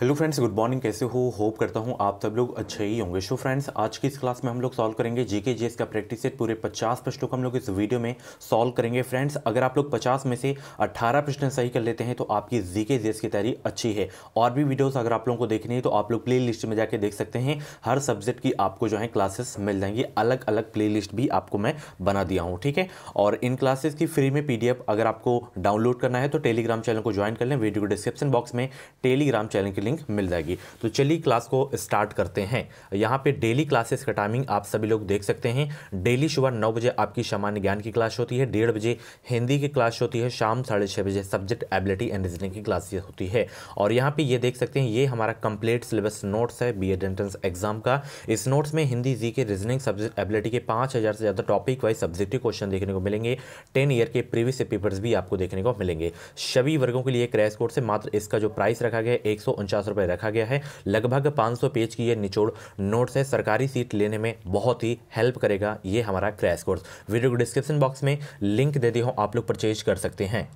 hello friends good morning कैसे हो hope करता हूँ आप सब लोग अच्छे ही होंगे सो फ्रेंड्स आज की इस क्लास में हम लोग सॉल्व करेंगे जीके जीएस का प्रैक्टिस सेट पूरे 50 प्रश्नों को हम लोग इस वीडियो में सॉल्व करेंगे फ्रेंड्स अगर आप लोग 50 में से 18 प्रश्न सही कर लेते हैं तो आपकी जीके जीएस की तैयारी अच्छी है और भी वीडियोज़ अगर आप लोगों को देखनी है तो आप लोग प्ले लिस्ट में जाकर देख सकते हैं हर सब्जेक्ट की आपको जो है क्लासेस मिल जाएंगी अलग अलग प्ले लिस्ट भी आपको मैं बना दिया हूँ ठीक है और इन क्लासेस की फ्री में पी अगर आपको डाउनलोड करना है तो टेलीग्राम चैनल को ज्वाइन कर लें वीडियो को डिस्क्रिप्शन बॉक्स में टेलीग्राम चैनल के लिंक मिल जाएगी तो चलिए क्लास को स्टार्ट करते हैं यहाँ पे डेली क्लासेस का टाइमिंग आप सभी लोग देख सकते हैं डेली सुबह नौ बजे आपकी सामान्य ज्ञान की क्लास होती है डेढ़ बजे हिंदी की क्लास होती है शाम साढ़े बजे सब्जेक्ट एबिलिटी एंड रीजनिंग की क्लास होती है और यहाँ पर ये देख सकते हैं ये हमारा कंप्लीट सिलेबस नोट्स है बी एंट्रेंस एग्जाम का इस नोट्स में हिंदी जी के रीजनिंग सब्जेक्ट एबिलिटी के पाँच से ज़्यादा टॉपिक वाइज सब्जेक्टिव क्वेश्चन देखने को मिलेंगे टेन ईयर के प्रीवियस पेपर्स भी आपको देखने को मिलेंगे सभी वर्गों के लिए क्रैश कोर्स से मात्र इसका जो प्राइस रखा गया है एक पचास रुपये रखा गया है लगभग सौ पेज की ये निचोड़ नोट्स है सरकारी सीट लेने में बहुत ही हेल्प करेगा ये हमारा क्रैश कोर्स वीडियो को डिस्क्रिप्शन बॉक्स में लिंक दे दी हूँ आप लोग परचेज कर सकते हैं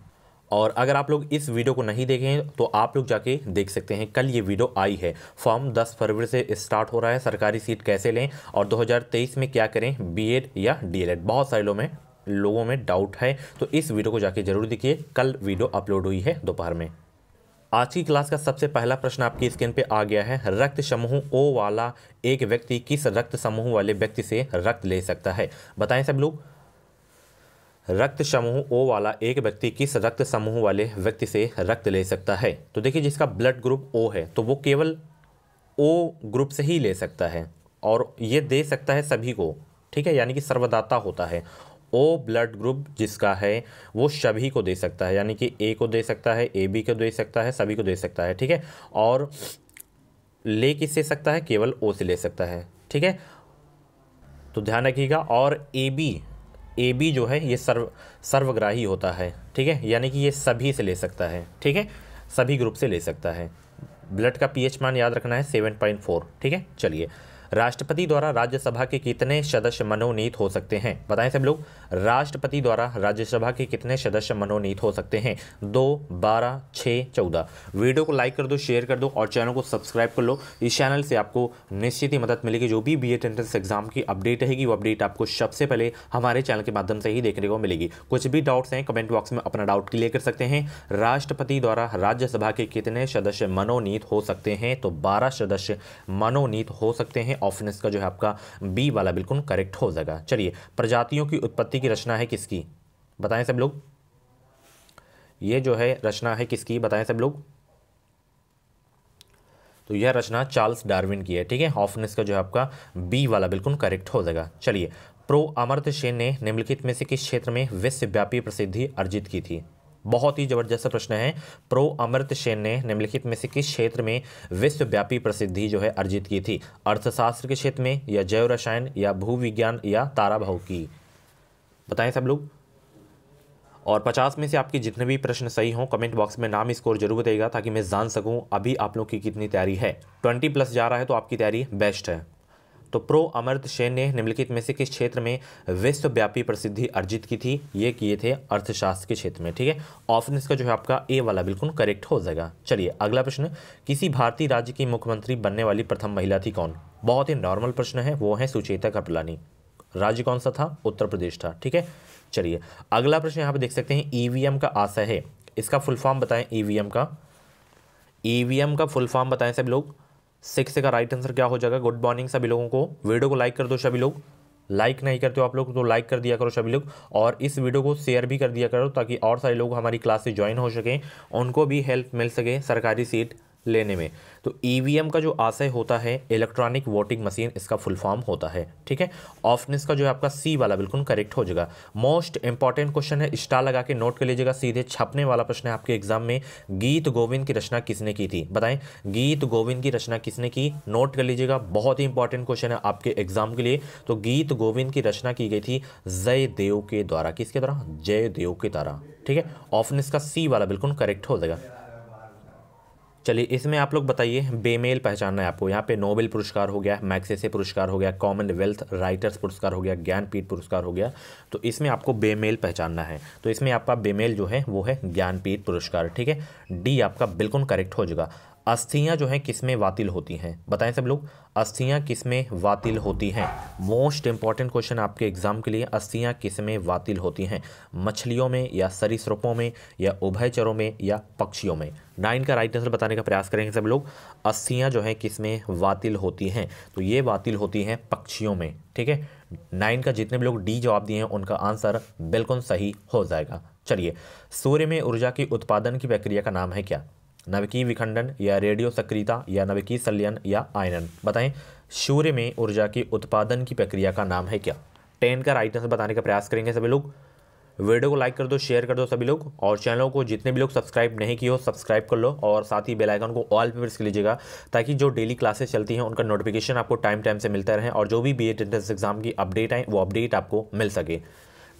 और अगर आप लोग इस वीडियो को नहीं देखें तो आप लोग जाके देख सकते हैं कल ये वीडियो आई है फॉर्म 10 फरवरी से स्टार्ट हो रहा है सरकारी सीट कैसे लें और 2023 में क्या करें बीएड या डीएलएड बहुत सारे लोगों में लोगों में डाउट है तो इस वीडियो को जाके जरूर देखिए कल वीडियो अपलोड हुई है दोपहर में आज की क्लास का सबसे पहला प्रश्न आपकी स्क्रीन पे आ गया है रक्त समूह ओ वाला एक व्यक्ति किस रक्त समूह वाले व्यक्ति से रक्त ले सकता है बताएं सब लोग रक्त समूह ओ वाला एक व्यक्ति किस रक्त समूह वाले व्यक्ति से रक्त ले सकता है तो देखिए जिसका ब्लड ग्रुप ओ है तो वो केवल ओ ग्रुप से ही ले सकता है और ये दे सकता है सभी को ठीक है यानी कि सर्वदाता होता है ओ ब्लड ग्रुप जिसका है वो सभी को दे सकता है यानी कि ए को दे सकता है ए बी को दे सकता है सभी को दे सकता है ठीक है और ले किस से सकता है केवल ओ से ले सकता है ठीक है तो ध्यान रखिएगा और ए बी ए बी जो है ये सर्व सर्वग्राही होता है ठीक है यानी कि ये सभी से ले सकता है ठीक है सभी ग्रुप से ले सकता है ब्लड का पीएच मान याद रखना है सेवन पॉइंट फोर ठीक है चलिए राष्ट्रपति द्वारा राज्यसभा के कितने सदस्य मनोनीत हो सकते हैं बताएं सब लोग राष्ट्रपति द्वारा राज्यसभा के कितने सदस्य मनोनीत हो सकते हैं दो बारह छः चौदह वीडियो को लाइक कर दो शेयर कर दो और चैनल को सब्सक्राइब कर लो इस चैनल से आपको निश्चित ही मदद मिलेगी जो भी बी एंट्रेंस एग्जाम की अपडेट रहेगी वो अपडेट आपको सबसे पहले हमारे चैनल के माध्यम से ही देखने को मिलेगी कुछ भी डाउट्स हैं कमेंट बॉक्स में अपना डाउट क्लियर कर सकते हैं राष्ट्रपति द्वारा राज्यसभा के कितने सदस्य मनोनीत हो सकते हैं तो बारह सदस्य मनोनीत हो सकते हैं ऑफनेस का जो है आपका बी वाला बिल्कुल करेक्ट हो जाएगा चलिए प्रजातियों की उत्पत्ति की रचना है किसकी बताएं सब लोग ये जो है रचना है किसकी बताएं सब लोग तो यह रचना चार्ल्स डार्विन की है ठीक है हॉफनेस का जो है आपका बी वाला बिल्कुल करेक्ट हो जाएगा चलिए प्रो अमर्त्य सेन ने निम्नलिखित में से किस क्षेत्र में विश्वव्यापी प्रसिद्धि अर्जित की थी बहुत ही ज़बरदस्त प्रश्न है प्रो अमृत सेन ने निम्नलिखित में से किस क्षेत्र में विश्वव्यापी प्रसिद्धि जो है अर्जित की थी अर्थशास्त्र के क्षेत्र में या जैव रसायन या भूविज्ञान या ताराभाव की बताएं सब लोग और 50 में से आपके जितने भी प्रश्न सही हों कमेंट बॉक्स में नाम स्कोर जरूर बताएगा ताकि मैं जान सकूं अभी आप लोग की कितनी तैयारी है 20 प्लस जा रहा है तो आपकी तैयारी बेस्ट है तो प्रो अमृत सेन ने निम्नलिखित में से किस क्षेत्र में विश्वव्यापी प्रसिद्धि अर्जित की थी ये किए थे अर्थशास्त्र के क्षेत्र में ठीक है ऑप्शन इसका जो है आपका ए वाला बिल्कुल करेक्ट हो जाएगा चलिए अगला प्रश्न किसी भारतीय राज्य की मुख्यमंत्री बनने वाली प्रथम महिला थी कौन बहुत ही नॉर्मल प्रश्न है वो है सुचेता कपलानी राज्य कौन सा था उत्तर प्रदेश था ठीक है चलिए अगला प्रश्न यहाँ पर देख सकते हैं ईवीएम e का आशय है इसका फुल फॉर्म बताएं ई e का ईवीएम e का फुल फॉर्म बताएं सब लोग सिक्स का राइट आंसर क्या हो जाएगा गुड मॉर्निंग सभी लोगों को वीडियो को लाइक कर दो सभी लोग लाइक नहीं करते हो आप लोग तो लाइक कर दिया करो सभी लोग और इस वीडियो को शेयर भी कर दिया करो ताकि और सारे लोग हमारी क्लास से ज्वाइन हो सकें उनको भी हेल्प मिल सके सरकारी सीट लेने में तो ईवीएम e का जो आशय होता है इलेक्ट्रॉनिक वोटिंग मशीन इसका फुल फॉर्म होता है ठीक है ऑफनेस का जो है आपका सी वाला बिल्कुल करेक्ट हो जाएगा मोस्ट इंपॉर्टेंट क्वेश्चन है स्टार लगा के नोट कर लीजिएगा सीधे छपने वाला प्रश्न है आपके एग्जाम में गीत गोविंद की रचना किसने की थी बताएं गीत गोविंद की रचना किसने की नोट कर लीजिएगा बहुत ही इंपॉर्टेंट क्वेश्चन है आपके एग्जाम के लिए तो गीत गोविंद की रचना की गई थी जय देव के द्वारा किसके द्वारा जय देव के द्वारा ठीक है ऑफनेस का सी वाला बिल्कुल करेक्ट हो जाएगा चलिए इसमें आप लोग बताइए बेमेल पहचानना है आपको यहाँ पे नोबेल पुरस्कार हो गया मैक्सेसे पुरस्कार हो गया कॉमनवेल्थ राइटर्स पुरस्कार हो गया ज्ञानपीठ पुरस्कार हो गया तो इसमें आपको बेमेल पहचानना है तो इसमें आपका बेमेल जो है वो है ज्ञानपीठ पुरस्कार ठीक है डी आपका बिल्कुल करेक्ट हो जाएगा अस्थियाँ जो हैं किसमें वातिल होती हैं बताएं सब लोग अस्थियाँ किस में वातिल होती हैं मोस्ट इंपॉर्टेंट क्वेश्चन आपके एग्जाम के लिए अस्थियाँ किस में वातिल होती हैं मछलियों में या सरीसृपों में या उभयचरों में या पक्षियों में नाइन का राइट आंसर बताने का प्रयास करेंगे सब लोग अस्थियाँ जो हैं किसमें वातिल होती हैं तो ये वातिल होती हैं पक्षियों में ठीक है नाइन का जितने भी लोग डी जवाब दिए हैं उनका आंसर बिल्कुल सही हो जाएगा चलिए सूर्य में ऊर्जा के उत्पादन की प्रक्रिया का नाम है क्या नवकीय विखंडन या रेडियो सक्रियता या नवकीय संलयन या आयनन बताएं सूर्य में ऊर्जा के उत्पादन की प्रक्रिया का नाम है क्या टेन का राइट आंसर बताने का प्रयास करेंगे सभी लोग वीडियो को लाइक कर दो शेयर कर दो सभी लोग और चैनल को जितने भी लोग सब्सक्राइब नहीं किए हो सब्सक्राइब कर लो और साथ ही बेल आइकन को ऑल पे प्रेस कर लीजिएगा ताकि जो डेली क्लासेस चलती हैं उनका नोटिफिकेशन आपको टाइम टाइम से मिलता रहे और जो भी बी एड एंट्रेंस एग्जाम की अपडेट आए वो अपडेट आपको मिल सके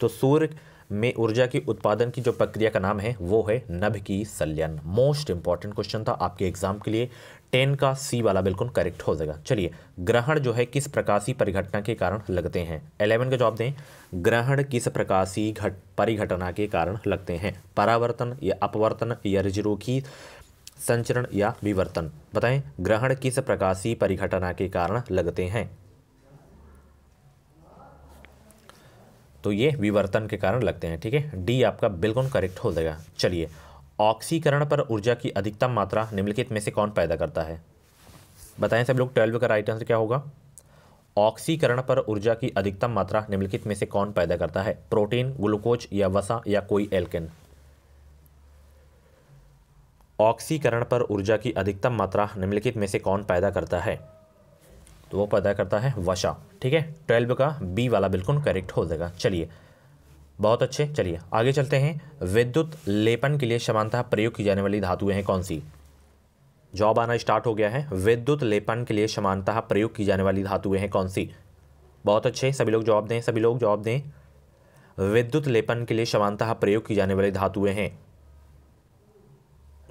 तो सूर्य में ऊर्जा की उत्पादन की जो प्रक्रिया का नाम है वो है नभ की सल्यन मोस्ट इंपॉर्टेंट क्वेश्चन था आपके एग्जाम के लिए टेन का सी वाला बिल्कुल करेक्ट हो जाएगा चलिए ग्रहण जो है किस प्रकाशी परिघटना के कारण लगते हैं एलेवन का जवाब दें ग्रहण किस प्रकाशी घट परिघटना के कारण लगते हैं परावर्तन या अपवर्तन या रिजरोखी संचरण या विवर्तन बताएं ग्रहण किस प्रकाशी परिघटना के कारण लगते हैं तो ये विवर्तन के कारण लगते हैं ठीक है डी आपका बिल्कुल करेक्ट हो जाएगा चलिए ऑक्सीकरण पर ऊर्जा की अधिकतम मात्रा निम्नलिखित में से कौन पैदा करता है बताएं सब लोग ट्वेल्व का राइट आंसर क्या होगा ऑक्सीकरण पर ऊर्जा की अधिकतम मात्रा निम्नलिखित में से कौन पैदा करता है प्रोटीन ग्लूकोज या वसा या कोई एल्किन ऑक्सीकरण पर ऊर्जा की अधिकतम मात्रा निम्नलिखित में से कौन पैदा करता है तो वो पैदा करता है वशा ठीक है ट्वेल्व का बी वाला बिल्कुल करेक्ट हो जाएगा चलिए बहुत अच्छे चलिए आगे चलते हैं विद्युत लेपन के लिए समानता प्रयोग की जाने वाली धातुएं हैं कौन सी जॉब आना स्टार्ट हो गया है विद्युत लेपन के लिए समानता प्रयोग की जाने वाली धातुएं हैं कौन सी बहुत अच्छे सभी लोग जॉब दें सभी लोग जॉब दें विद्युत लेपन के लिए समानता प्रयोग की जाने वाली धातुएं हैं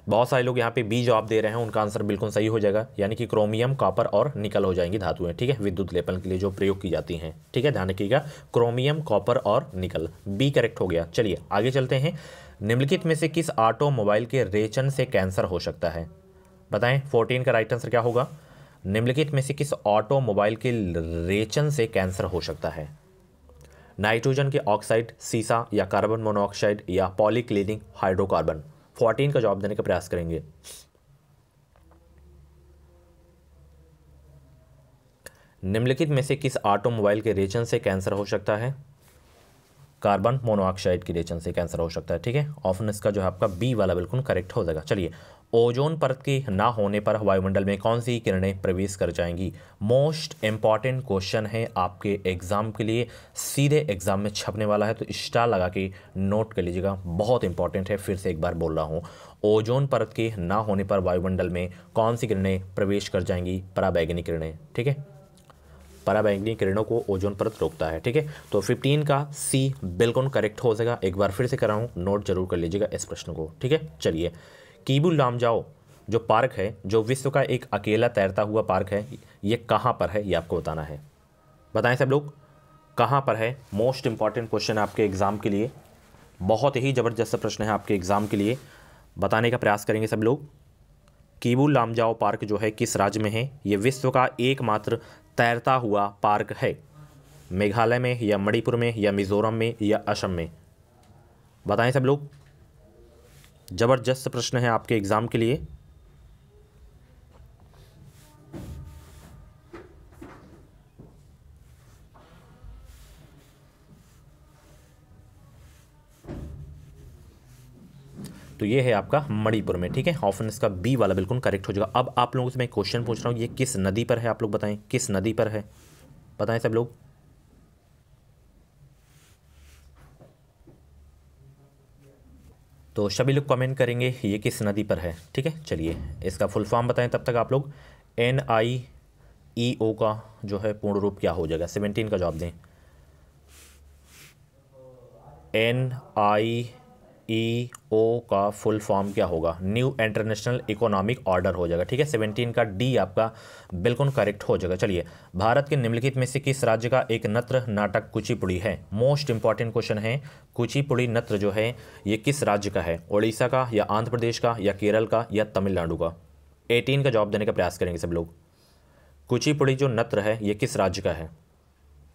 बहुत सारे लोग यहाँ पे बी जवाब दे रहे हैं उनका आंसर बिल्कुल सही हो जाएगा यानी कि क्रोमियम कॉपर और निकल हो जाएंगी धातुएं ठीक है विद्युत लेपन के लिए जो प्रयोग की जाती हैं ठीक है ध्यान रखिएगा क्रोमियम कॉपर और निकल बी करेक्ट हो गया चलिए आगे चलते हैं निम्नलिखित में से किस ऑटोमोबाइल के रेचन से कैंसर हो सकता है बताएं फोर्टीन का राइट आंसर क्या होगा निम्नलिखित में से किस ऑटोमोबाइल के रेचन से कैंसर हो सकता है नाइट्रोजन के ऑक्साइड सीसा या कार्बन मोनोऑक्साइड या पॉलीक्लिनिक हाइड्रोकार्बन फोर्टीन का जवाब देने का प्रयास करेंगे निम्नलिखित में से किस ऑटोमोबाइल के रेचन से कैंसर हो सकता है कार्बन मोनोऑक्साइड के रेचन से कैंसर हो सकता है ठीक है ऑप्शन इसका जो है आपका बी वाला बिल्कुल करेक्ट हो जाएगा चलिए ओजोन परत के ना होने पर वायुमंडल में कौन सी किरणें प्रवेश कर जाएंगी मोस्ट इम्पॉर्टेंट क्वेश्चन है आपके एग्ज़ाम के लिए सीधे एग्ज़ाम में छपने वाला है तो स्टार लगा के नोट कर लीजिएगा बहुत इंपॉर्टेंट है फिर से एक बार बोल रहा हूँ ओजोन परत के ना होने पर वायुमंडल में कौन सी किरणें प्रवेश कर जाएंगी पराबैगनी किरणें ठीक है पराबैंगनी किरणों को ओजोन परत रोकता है ठीक है तो 15 का सी बिल्कुल करेक्ट हो जाएगा एक बार फिर से कराऊँ नोट जरूर कर लीजिएगा इस प्रश्न को ठीक है चलिए कीबुल लामजाओ जो पार्क है जो विश्व का एक अकेला तैरता हुआ पार्क है ये कहाँ पर है ये आपको बताना है बताएं सब लोग कहाँ पर है मोस्ट इम्पॉर्टेंट क्वेश्चन है आपके एग्ज़ाम के लिए बहुत ही ज़बरदस्त प्रश्न है आपके एग्ज़ाम के लिए बताने का प्रयास करेंगे सब लोग कीबू लामजाओ पार्क जो है किस राज्य में है ये विश्व का एकमात्र तैरता हुआ पार्क है मेघालय में या मणिपुर में या मिज़ोरम में या असम में बताएं सब लोग ज़बरदस्त प्रश्न है आपके एग्ज़ाम के लिए तो ये है आपका मणिपुर में ठीक है ऑप्शन इसका बी वाला बिल्कुल करेक्ट हो जाएगा अब आप लोगों से मैं क्वेश्चन पूछ रहा हूं ये किस नदी पर है आप लोग बताएं किस नदी पर है बताएं सब लोग तो सभी लोग कमेंट करेंगे ये किस नदी पर है ठीक है चलिए इसका फुल फॉर्म बताएं तब तक आप लोग एन आई ई ओ का जो है पूर्ण रूप क्या हो जाएगा सेवेंटीन का जवाब दें एन आई ई e ओ का फुल फॉर्म क्या होगा न्यू इंटरनेशनल इकोनॉमिक ऑर्डर हो जाएगा ठीक है सेवनटीन का डी आपका बिल्कुल करेक्ट हो जाएगा चलिए भारत के निम्नलिखित में से किस राज्य का एक नत्र नाटक कुचिपुड़ी है मोस्ट इंपॉर्टेंट क्वेश्चन है कुचिपुड़ी नत्र जो है ये किस राज्य का है ओडिशा का या आंध्र प्रदेश का या केरल का या तमिलनाडु का एटीन का जवाब देने का प्रयास करेंगे सब लोग कुचिपुड़ी जो नत्र है ये किस राज्य का है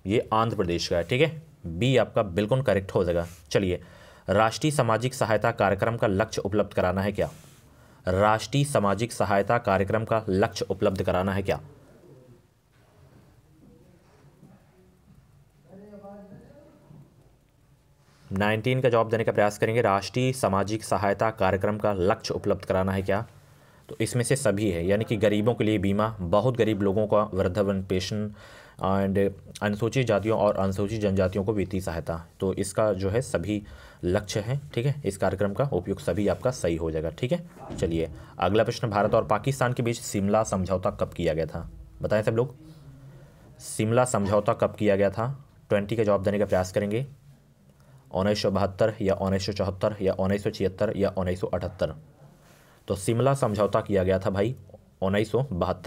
ये आंध्र प्रदेश का है ठीक है बी आपका बिल्कुल करेक्ट हो जाएगा चलिए राष्ट्रीय सामाजिक सहायता कार्यक्रम का लक्ष्य उपलब्ध कराना है क्या राष्ट्रीय सामाजिक सहायता कार्यक्रम का लक्ष्य उपलब्ध कराना है क्या नाइनटीन का जवाब देने का प्रयास करेंगे राष्ट्रीय सामाजिक सहायता कार्यक्रम का लक्ष्य उपलब्ध कराना है क्या तो इसमें से सभी है यानी कि गरीबों के लिए बीमा बहुत गरीब लोगों का वृद्धावन पेंशन एंड अनुसूचित जातियों और अनुसूचित जनजातियों को वित्तीय सहायता तो इसका जो है सभी लक्ष्य है ठीक है इस कार्यक्रम का उपयोग सभी आपका सही हो जाएगा ठीक है चलिए अगला प्रश्न भारत और पाकिस्तान के बीच शिमला समझौता कब किया गया था बताएं सब लोग शिमला समझौता कब किया गया था ट्वेंटी का जवाब देने का प्रयास करेंगे उन्नीस या उन्नीस या उन्नीस या उन्नीस तो शिमला समझौता किया गया था भाई उन्नीस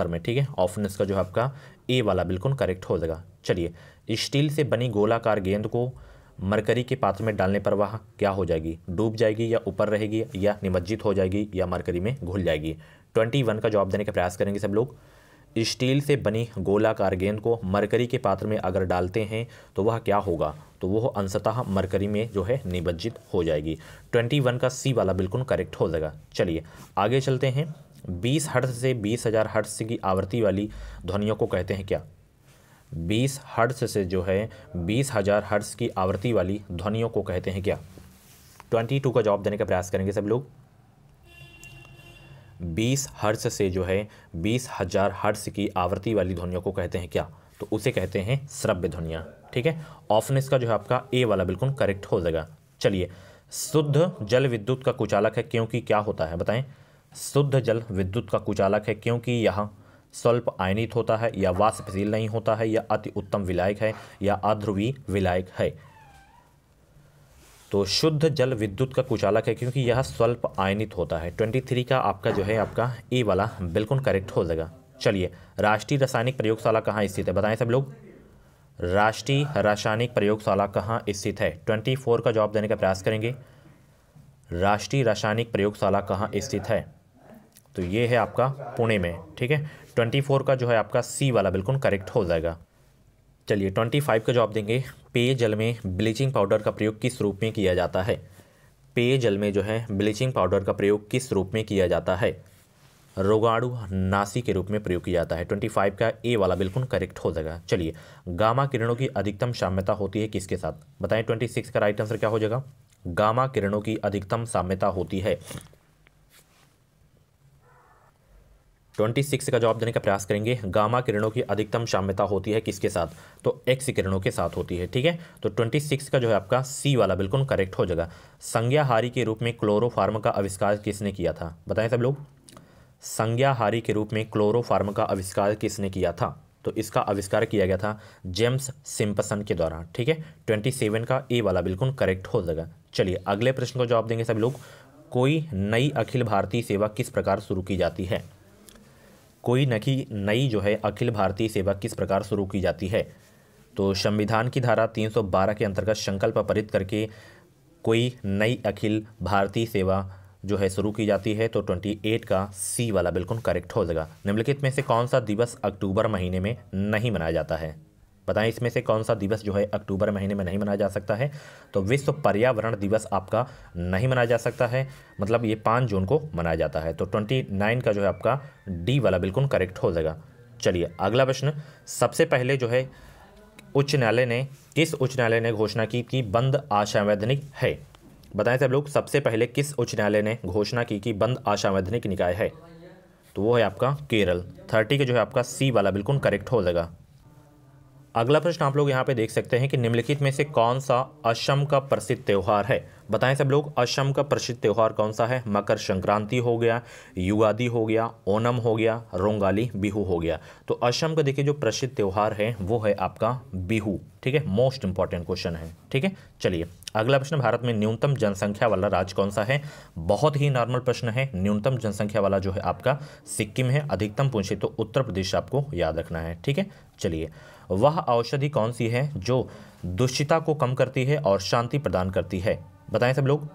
में ठीक है ऑफनेस का जो है आपका ए वाला बिल्कुल करेक्ट हो जाएगा चलिए स्टील से बनी गोलाकार गेंद को मरकरी के पात्र में डालने पर वह क्या हो जाएगी डूब जाएगी या ऊपर रहेगी या निमज्जित हो जाएगी या मरकरी में घुल जाएगी ट्वेंटी वन का जवाब देने का प्रयास करेंगे सब लोग स्टील से बनी गोलाकार गेंद को मरकरी के पात्र में अगर डालते हैं तो वह क्या होगा तो वो अंशतः मरकरी में जो है निबज्जित हो जाएगी ट्वेंटी वन का सी वाला बिल्कुल करेक्ट हो जाएगा चलिए आगे चलते हैं बीस हर्ट से बीस हज़ार हर्ट्स की आवृत्ति वाली ध्वनियों को कहते हैं क्या बीस हर्ट्स से जो है बीस हज़ार हर्ट्स की आवृत्ति वाली ध्वनियों को कहते हैं क्या ट्वेंटी टू का जवाब देने का प्रयास करेंगे सब लोग बीस हर्ट्स से जो है बीस हज़ार हर्ट्स की आवृत्ति वाली ध्वनियों को कहते हैं क्या तो उसे कहते हैं श्रव्य ध्वनिया ठीक है ऑफनेस का जो है आपका ए वाला बिल्कुल करेक्ट हो जाएगा चलिए शुद्ध जल विद्युत का कुचालक है क्योंकि क्या होता है बताएं शुद्ध जल विद्युत का कुचालक है क्योंकि यह स्वल्प आयनित होता है या वाष्पशील नहीं होता है या अति उत्तम विलायक है या अध्रुवी विलायक है तो शुद्ध जल विद्युत का कुचालक है क्योंकि यह स्वल्प आयनित होता है ट्वेंटी थ्री का आपका जो है आपका ए वाला बिल्कुल करेक्ट हो जाएगा चलिए राष्ट्रीय रासायनिक प्रयोगशाला कहाँ स्थित है बताएं सब लोग राष्ट्रीय रासायनिक प्रयोगशाला कहाँ स्थित है ट्वेंटी फोर का जवाब देने का प्रयास करेंगे राष्ट्रीय रासायनिक प्रयोगशाला कहाँ स्थित है तो ये है आपका पुणे में ठीक है ट्वेंटी फोर का जो है आपका सी वाला बिल्कुल करेक्ट हो जाएगा चलिए ट्वेंटी फाइव का जवाब देंगे पेयजल में ब्लीचिंग पाउडर का प्रयोग किस रूप में किया जाता है पेयजल में जो है ब्लीचिंग पाउडर का प्रयोग किस रूप में किया जाता है रोगाणु नासी के रूप में प्रयोग किया जाता है 25 का ए वाला बिल्कुल करेक्ट हो जाएगा चलिए गामा किरणों की अधिकतम साम्यता होती है किसके साथ बताएं 26 का राइट आंसर क्या हो जाएगा गामा किरणों की अधिकतम साम्यता होती है 26 का जवाब देने का प्रयास करेंगे गामा किरणों की अधिकतम साम्यता होती है किसके साथ तो एक्स किरणों के साथ होती है ठीक है तो 26 का जो है आपका सी वाला बिल्कुल करेक्ट हो जाएगा संज्ञाहारी के रूप में क्लोरोफार्म का आविष्कार किसने किया था बताएं सब लोग संज्ञाहारी के रूप में क्लोरोफार्म का आविष्कार किसने किया था तो इसका आविष्कार किया गया था जेम्स सिंपसन के द्वारा ठीक है ट्वेंटी सेवन का ए वाला बिल्कुल करेक्ट हो जाएगा चलिए अगले प्रश्न को जवाब देंगे सभी लोग कोई नई अखिल भारतीय सेवा किस प्रकार शुरू की जाती है कोई नकी नई जो है अखिल भारतीय सेवा किस प्रकार शुरू की जाती है तो संविधान की धारा तीन के अंतर्गत संकल्प परित करके कोई नई अखिल भारतीय सेवा जो है शुरू की जाती है तो 28 का सी वाला बिल्कुल करेक्ट हो जाएगा निम्नलिखित में से कौन सा दिवस अक्टूबर महीने में नहीं मनाया जाता है बताएं इसमें से कौन सा दिवस जो है अक्टूबर महीने में नहीं मनाया जा सकता है तो विश्व पर्यावरण दिवस आपका नहीं मनाया जा सकता है मतलब ये पाँच जून को मनाया जाता है तो ट्वेंटी नाइन का जो है आपका डी वाला बिल्कुल करेक्ट हो जाएगा चलिए अगला प्रश्न सबसे पहले जो है उच्च न्यायालय ने किस उच्च न्यायालय ने घोषणा की कि बंद असंवैधानिक है बताएं सब लोग सबसे पहले किस उच्च न्यायालय ने घोषणा की कि बंद वैधनिक निकाय है तो वो है आपका केरल थर्टी के जो है आपका सी वाला बिल्कुल करेक्ट हो जाएगा अगला प्रश्न आप लोग यहाँ पे देख सकते हैं कि निम्नलिखित में से कौन सा अशम का प्रसिद्ध त्यौहार है बताएं सब लोग असम का प्रसिद्ध त्यौहार कौन सा है मकर संक्रांति हो गया युगादि हो गया ओनम हो गया रोंगाली बिहू हो गया तो असम का देखिए जो प्रसिद्ध त्यौहार है वो है आपका बिहू ठीक है मोस्ट इंपॉर्टेंट क्वेश्चन है ठीक है चलिए अगला प्रश्न भारत में न्यूनतम जनसंख्या वाला राज्य कौन सा है बहुत ही नॉर्मल प्रश्न है न्यूनतम जनसंख्या वाला जो है आपका सिक्किम है अधिकतम पूछे तो उत्तर प्रदेश आपको याद रखना है ठीक है चलिए वह औषधि कौन सी है जो दुश्चिता को कम करती है और शांति प्रदान करती है बताएं सब लोग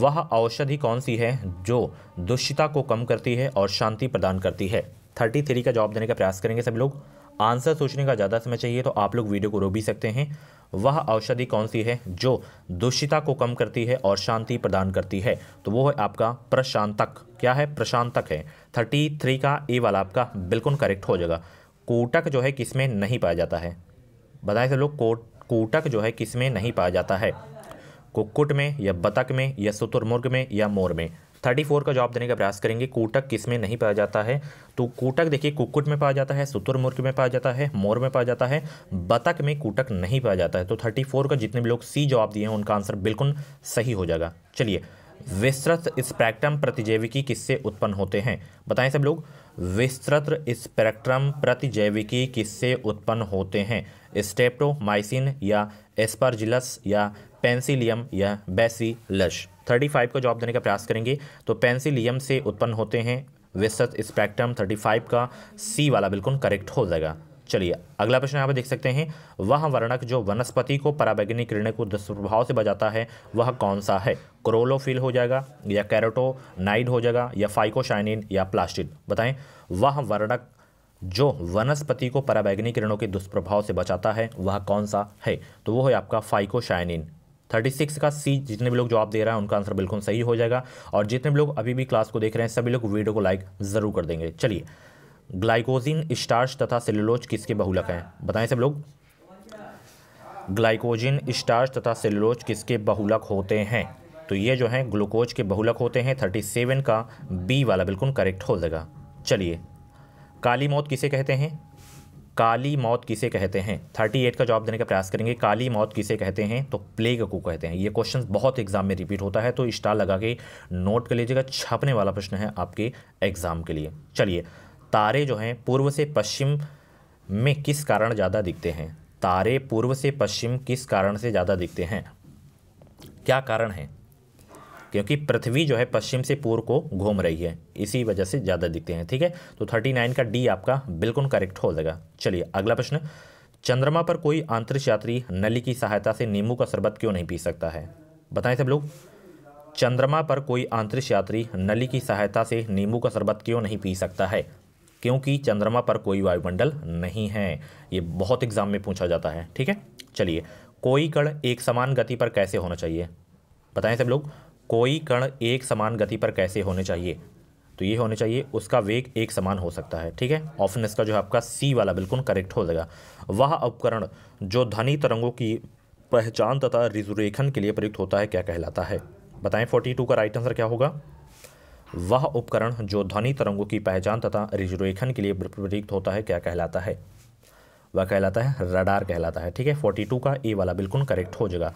वह औषधि कौन सी है जो दुष्टता को कम करती है और शांति प्रदान करती है थर्टी थ्री का जवाब देने का प्रयास करेंगे सब लोग आंसर सोचने का ज़्यादा समय चाहिए तो आप लोग वीडियो को रो भी सकते हैं वह औषधि कौन सी है जो दुष्टता को कम करती है और शांति प्रदान करती है तो वो है आपका प्रशांतक क्या है प्रशांतक है थर्टी थ्री का ए वाला आपका बिल्कुल करेक्ट हो जाएगा कोटक जो है किसमें नहीं पाया जाता है बताएं सब लोग कोट कोटक जो है किसमें नहीं पाया जाता है कुक्कुट में या बतक में या शुतुरमुर्ग में या मोर में थर्टी फोर का जवाब देने का प्रयास करेंगे कूटक किस में नहीं पाया जाता है तो कूटक देखिए कुक्कुट में पाया जाता है सुतुरमुर्ग में पाया जाता है मोर में पाया जाता है बतक में कूटक नहीं पाया जाता है तो थर्टी फोर का जितने भी लोग सी जवाब दिए हैं उनका आंसर बिल्कुल सही हो जाएगा चलिए विस्तृत स्पेक्ट्रम प्रतिजैविकी किससे उत्पन्न होते हैं बताएं सब लोग विस्तृत स्पेक्ट्रम प्रतिजैविकी किससे उत्पन्न होते हैं स्टेप्टोमाइसिन या एस्परजिलस या पेंसिलियम या बेसी लश थर्टी फाइव का जवाब देने का प्रयास करेंगे तो पेंसिलियम से उत्पन्न होते हैं विस्तृत स्पेक्ट्रम थर्टी फाइव का सी वाला बिल्कुल करेक्ट हो जाएगा चलिए अगला प्रश्न यहाँ पर देख सकते हैं वह वर्णक जो वनस्पति को परावैज्ञानिक किरणों को दुष्प्रभाव से बचाता है वह कौन सा है क्रोलोफिल हो जाएगा या कैरेटोनाइड हो जाएगा या फाइकोशाइनिन या प्लास्टिड बताएं वह वर्णक जो वनस्पति को परावैज्ञानिक किरणों के दुष्प्रभाव से बचाता है वह कौन सा है तो वो है आपका फाइकोशाइनिन थर्टी सिक्स का सी जितने भी लोग जवाब दे रहा है उनका आंसर बिल्कुल सही हो जाएगा और जितने भी लोग अभी भी क्लास को देख रहे हैं सभी लोग वीडियो को लाइक ज़रूर कर देंगे चलिए ग्लाइकोजिन स्टार्च तथा सेलुलोज किसके बहुलक हैं बताएं सब लोग ग्लाइकोजिन स्टार्च तथा सेलुलोज किसके बहुलक होते हैं तो ये जो हैं ग्लूकोज के बहुलक होते हैं थर्टी सेवन का बी वाला बिल्कुल करेक्ट हो जाएगा चलिए काली मौत किसे कहते हैं काली मौत किसे कहते हैं 38 का जवाब देने का प्रयास करेंगे काली मौत किसे कहते हैं तो प्लेग को कहते हैं ये क्वेश्चन बहुत एग्जाम में रिपीट होता है तो स्टार लगा के नोट कर लीजिएगा छपने वाला प्रश्न है आपके एग्जाम के लिए चलिए तारे जो हैं पूर्व से पश्चिम में किस कारण ज़्यादा दिखते हैं तारे पूर्व से पश्चिम किस कारण से ज़्यादा दिखते हैं क्या कारण है क्योंकि पृथ्वी जो है पश्चिम से पूर्व को घूम रही है इसी वजह से ज़्यादा दिखते हैं ठीक है तो थर्टी नाइन का डी आपका बिल्कुल करेक्ट हो जाएगा चलिए अगला प्रश्न चंद्रमा पर कोई अंतरिक्ष यात्री नली की सहायता से नींबू का शरबत क्यों नहीं पी सकता है बताएं सब लोग चंद्रमा पर कोई अंतरिक्ष यात्री नली की सहायता से नींबू का शरबत क्यों नहीं पी सकता है क्योंकि चंद्रमा पर कोई वायुमंडल नहीं है ये बहुत एग्जाम में पूछा जाता है ठीक है चलिए कोई कण एक समान गति पर कैसे होना चाहिए बताएं सब लोग कोई कण एक समान गति पर कैसे होने चाहिए तो ये होने चाहिए उसका वेग एक समान हो सकता है ठीक है ऑप्शन इसका जो है आपका सी वाला बिल्कुल करेक्ट हो जाएगा वह उपकरण जो ध्वनि तरंगों की पहचान तथा रिजुरेखन के लिए प्रयुक्त होता है क्या कहलाता है बताएं फोर्टी टू का राइट आंसर क्या होगा वह उपकरण जो ध्वनि तरंगों की पहचान तथा रिजुरेखन के लिए प्रयुक्त होता है क्या कहलाता है वह कहलाता है रडार कहलाता है ठीक है फोर्टी टू का ए वाला बिल्कुल करेक्ट हो जाएगा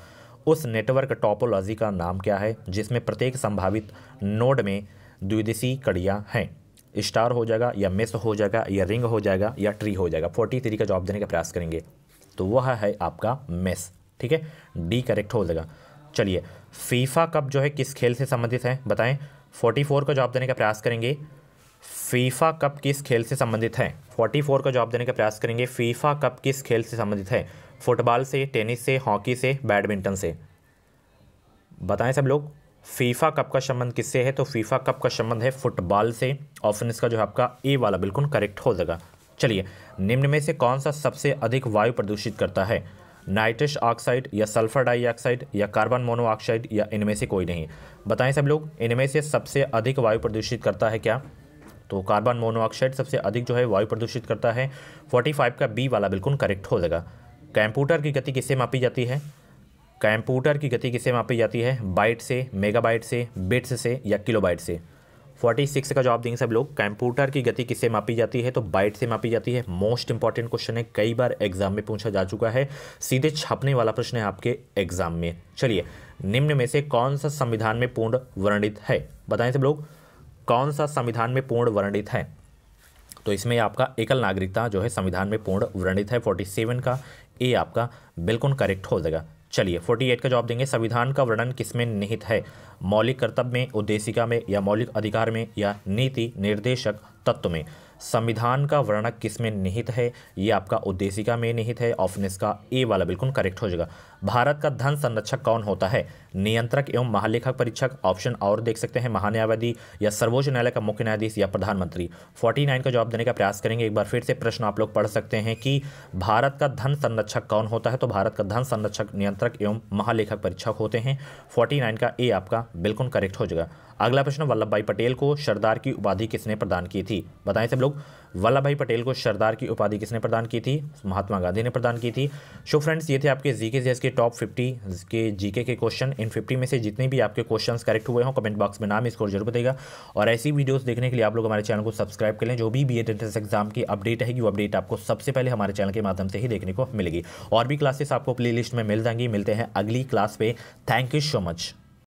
उस नेटवर्क टॉपोलॉजी का नाम क्या है जिसमें प्रत्येक संभावित नोड में द्विदिशी कड़ियाँ हैं स्टार हो जाएगा या मिस हो जाएगा या रिंग हो जाएगा या ट्री हो जाएगा फोर्टी थ्री का जवाब देने का प्रयास करेंगे तो वह है आपका मिस ठीक है डी करेक्ट हो जाएगा चलिए फीफा कप जो है किस खेल से संबंधित है बताएं 44 का जवाब देने का प्रयास करेंगे फीफा कप किस खेल से संबंधित है 44 का जवाब देने का प्रयास करेंगे फीफा कप किस खेल से संबंधित है फुटबॉल से टेनिस से हॉकी से बैडमिंटन से बताएं सब लोग फीफा कप का संबंध किससे है तो फीफा कप का संबंध है फुटबॉल से ऑप्शन इसका जो है आपका ए वाला बिल्कुल करेक्ट हो जाएगा चलिए निम्न में से कौन सा सबसे अधिक वायु प्रदूषित करता है नाइट्रस ऑक्साइड या सल्फर डाइऑक्साइड या कार्बन मोनोऑक्साइड या इनमें से कोई नहीं बताएं सब लोग इनमें से सबसे अधिक वायु प्रदूषित करता है क्या तो कार्बन मोनोऑक्साइड सबसे अधिक जो है वायु प्रदूषित करता है 45 का बी वाला बिल्कुल करेक्ट हो जाएगा कंप्यूटर की गति किससे मापी जाती है कंप्यूटर की गति किससे मापी जाती है बाइट से मेगाबाइट से बिट्स से या किलोबाइट से फोर्टी सिक्स का जवाब देंगे सब लोग कंप्यूटर की गति किससे मापी जाती है तो बाइट से मापी जाती है मोस्ट इंपॉर्टेंट क्वेश्चन है कई बार एग्जाम में पूछा जा चुका है सीधे छापने वाला प्रश्न है आपके एग्जाम में चलिए निम्न में से कौन सा संविधान में पूर्ण वर्णित है बताएं सब लोग कौन सा संविधान में पूर्ण वर्णित है तो इसमें आपका एकल नागरिकता जो है संविधान में पूर्ण वर्णित है फोर्टी सेवन का ए आपका बिल्कुल करेक्ट हो जाएगा चलिए 48 का जवाब देंगे संविधान का वर्णन किसमें निहित है मौलिक कर्तव्य में उद्देशिका में या मौलिक अधिकार में या नीति निर्देशक तत्व में संविधान का वर्णक किसमें निहित है ये आपका उद्देशिका में निहित है ऑप्शन इसका ए वाला बिल्कुल करेक्ट हो जाएगा भारत का धन संरक्षक कौन होता है नियंत्रक एवं महालेखक परीक्षक ऑप्शन और देख सकते हैं महान्यायवादी या सर्वोच्च न्यायालय का मुख्य न्यायाधीश या प्रधानमंत्री 49 का जवाब देने का प्रयास करेंगे एक बार फिर से प्रश्न आप लोग पढ़ सकते हैं कि भारत का धन संरक्षक कौन होता है तो भारत का धन संरक्षक नियंत्रक एवं महालेखक परीक्षक होते हैं फोर्टी का ए आपका बिल्कुल करेक्ट हो जाएगा अगला प्रश्न वल्लभ भाई पटेल को सरदार की उपाधि किसने प्रदान की थी बताएं सब लोग वल्लभ भाई पटेल को सरदार की उपाधि किसने प्रदान की थी महात्मा गांधी ने प्रदान की थी सो फ्रेंड्स ये थे आपके जी के के टॉप फिफ्टी के जी के क्वेश्चन इन फिफ्टी में से जितने भी आपके क्वेश्चन करेक्ट हुए हों कमेंट बॉक्स में नाम स्कोर जरूर बताएगा और ऐसी वीडियोस देखने के लिए आप लोग हमारे चैनल को सब्सक्राइब करें जो भी बी एड एंट्रेंस एग्जाम की अपडेट है वो अपडेट आपको सबसे पहले हमारे चैनल के माध्यम से ही देखने को मिलेगी और भी क्लासेस आपको प्ले में मिल जाएंगी मिलते हैं अगली क्लास पे थैंक यू सो मच